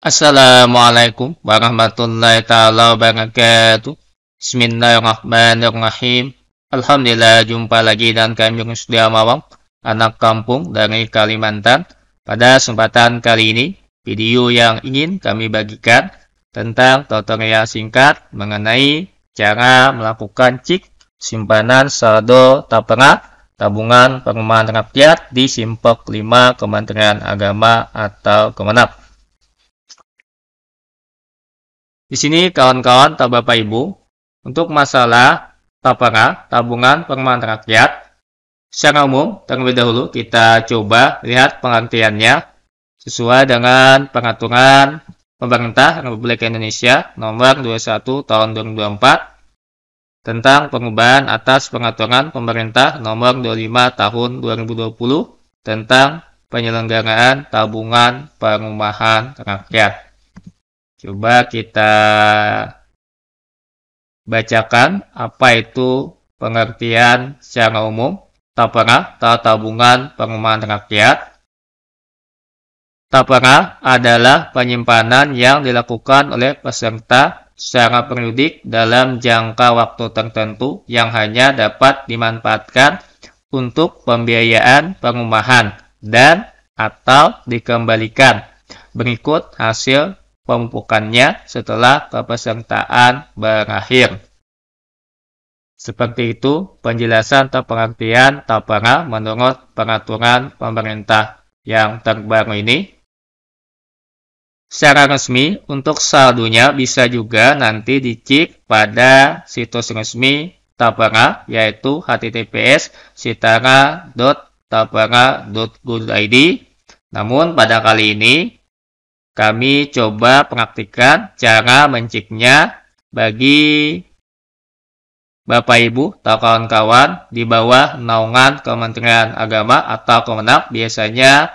Assalamualaikum warahmatullahi taala wabarakatuh. Bismillahirrahmanirrahim. Alhamdulillah jumpa lagi dan kami yang sudah Mawang, anak kampung dari Kalimantan. Pada kesempatan kali ini, video yang ingin kami bagikan tentang tutorial singkat mengenai cara melakukan cik simpanan saldo tapera tabungan perumahan rakyat di Simpok 5 Kementerian Agama atau Kemenag. Di sini kawan-kawan atau Bapak Ibu, untuk masalah tapera, tabungan perumahan rakyat, secara umum terlebih dahulu kita coba lihat pengertiannya sesuai dengan pengaturan Pemerintah Republik Indonesia nomor 21 tahun 2024 tentang pengubahan atas pengaturan pemerintah nomor 25 tahun 2020 tentang penyelenggaraan tabungan perumahan rakyat. Coba kita bacakan apa itu pengertian secara umum tapera atau tabungan pengumuman rakyat. Tapera adalah penyimpanan yang dilakukan oleh peserta secara periodik dalam jangka waktu tertentu yang hanya dapat dimanfaatkan untuk pembiayaan pengumuman dan atau dikembalikan. Berikut hasil pemupukannya setelah kepesertaan berakhir. Seperti itu penjelasan atau pengertian tapera menurut peraturan pemerintah yang terbaru ini. Secara resmi, untuk saldonya bisa juga nanti dicek pada situs resmi tapera, yaitu https sitara.tabara.go.id. Namun pada kali ini, kami coba praktikan cara menciknya bagi Bapak Ibu atau kawan-kawan di bawah naungan Kementerian Agama atau Kemenak biasanya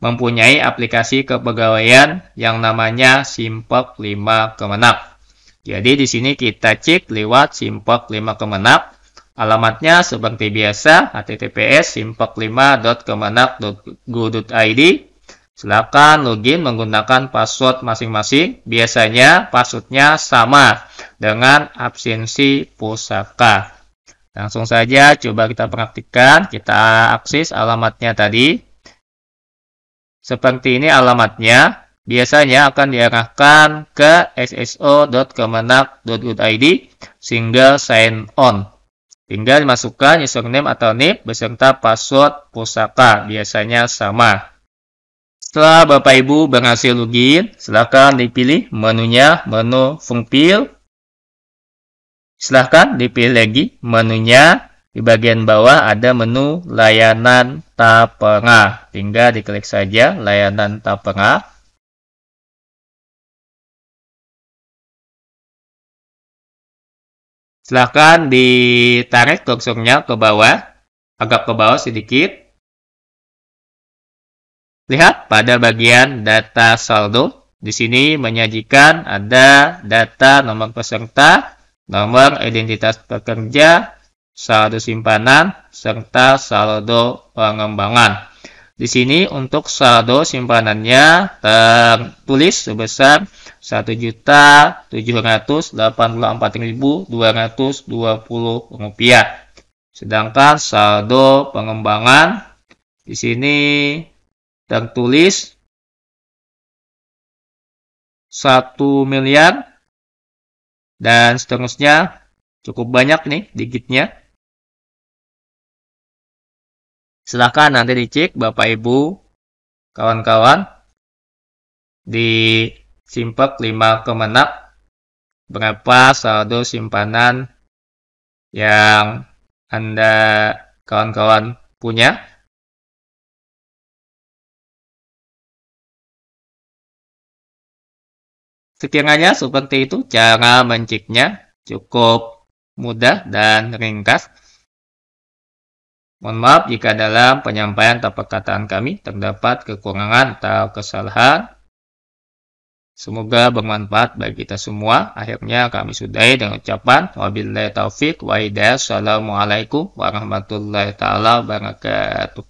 mempunyai aplikasi kepegawaian yang namanya Simpok 5 Kemenak. Jadi di sini kita cek lewat Simpok 5 Kemenak. Alamatnya seperti biasa https simpek5.kemenak.go.id Silakan login menggunakan password masing-masing. Biasanya passwordnya sama dengan absensi pusaka. Langsung saja coba kita praktikkan. Kita akses alamatnya tadi. Seperti ini alamatnya. Biasanya akan diarahkan ke sso.kemenak.go.id single sign on. Tinggal masukkan username atau NIP beserta password pusaka. Biasanya sama. Setelah Bapak Ibu berhasil login, silakan dipilih menunya menu fungpil. Silakan dipilih lagi menunya. Di bagian bawah ada menu layanan tapera. Tinggal diklik saja layanan tapera. Silakan ditarik kursornya ke bawah, agak ke bawah sedikit. Lihat pada bagian data saldo. Di sini menyajikan ada data nomor peserta, nomor identitas pekerja, saldo simpanan, serta saldo pengembangan. Di sini untuk saldo simpanannya tertulis sebesar 1.784.220 rupiah. Sedangkan saldo pengembangan di sini dan tulis 1 miliar dan seterusnya cukup banyak nih digitnya silahkan nanti dicek bapak ibu kawan-kawan di simpek 5 kemenak berapa saldo simpanan yang anda kawan-kawan punya Sekiranya seperti itu, cara menciknya cukup mudah dan ringkas. Mohon maaf jika dalam penyampaian atau perkataan kami terdapat kekurangan atau kesalahan. Semoga bermanfaat bagi kita semua. Akhirnya kami sudahi dengan ucapan wabillahi taufik wa hidayah. Assalamualaikum warahmatullahi taala wabarakatuh.